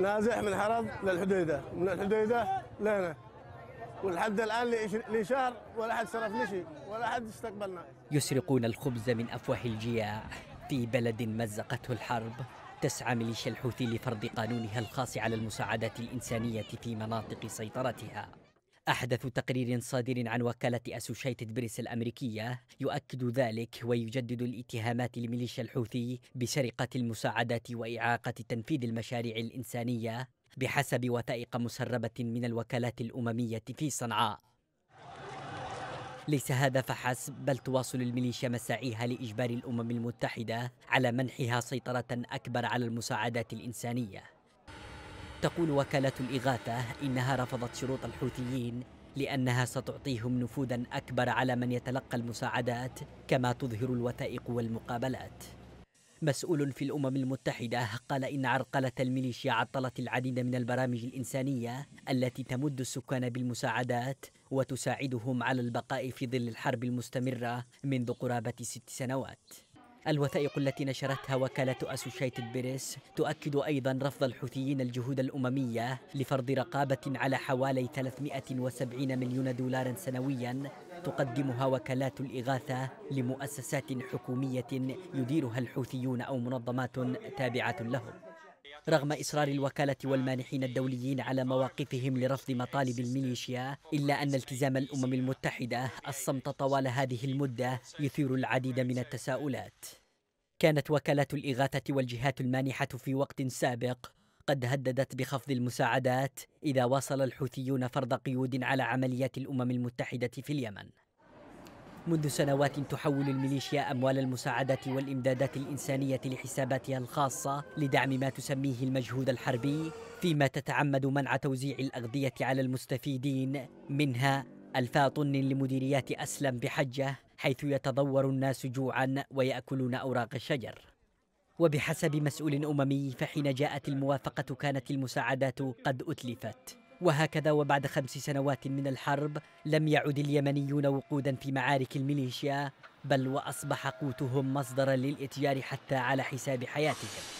نازح من حرض للحديده من الحديده لهنا ولحد الان لي شهر ولا حد صرف شيء ولا حد استقبلنا يسرقون الخبز من افواه الجياع في بلد مزقته الحرب تسعى ميليشيا الحوثي لفرض قانونها الخاص على المساعدات الانسانيه في مناطق سيطرتها أحدث تقرير صادر عن وكالة أسوشيتد بريس الأمريكية يؤكد ذلك ويجدد الاتهامات لميليشيا الحوثي بسرقة المساعدات وإعاقة تنفيذ المشاريع الإنسانية بحسب وثائق مسربة من الوكالات الأممية في صنعاء ليس هذا فحسب بل تواصل الميليشيا مساعيها لإجبار الأمم المتحدة على منحها سيطرة أكبر على المساعدات الإنسانية تقول وكالة الإغاثة إنها رفضت شروط الحوثيين لأنها ستعطيهم نفوذا أكبر على من يتلقى المساعدات كما تظهر الوثائق والمقابلات مسؤول في الأمم المتحدة قال إن عرقلة الميليشيا عطلت العديد من البرامج الإنسانية التي تمد السكان بالمساعدات وتساعدهم على البقاء في ظل الحرب المستمرة منذ قرابة ست سنوات الوثائق التي نشرتها وكالة أسوشيتد بريس تؤكد أيضا رفض الحوثيين الجهود الأممية لفرض رقابة على حوالي 370 مليون دولار سنويا تقدمها وكالات الإغاثة لمؤسسات حكومية يديرها الحوثيون أو منظمات تابعة لهم رغم إصرار الوكالة والمانحين الدوليين على مواقفهم لرفض مطالب الميليشيا إلا أن التزام الأمم المتحدة الصمت طوال هذه المدة يثير العديد من التساؤلات كانت وكالة الإغاثة والجهات المانحة في وقت سابق قد هددت بخفض المساعدات إذا واصل الحوثيون فرض قيود على عمليات الأمم المتحدة في اليمن منذ سنوات تحول الميليشيا أموال المساعدات والإمدادات الإنسانية لحساباتها الخاصة لدعم ما تسميه المجهود الحربي فيما تتعمد منع توزيع الأغذية على المستفيدين منها ألفا طن لمديريات أسلم بحجة حيث يتضور الناس جوعا ويأكلون أوراق الشجر وبحسب مسؤول أممي فحين جاءت الموافقة كانت المساعدات قد أتلفت وهكذا وبعد خمس سنوات من الحرب لم يعد اليمنيون وقودا في معارك الميليشيا بل وأصبح قوتهم مصدرا للإتجار حتى على حساب حياتهم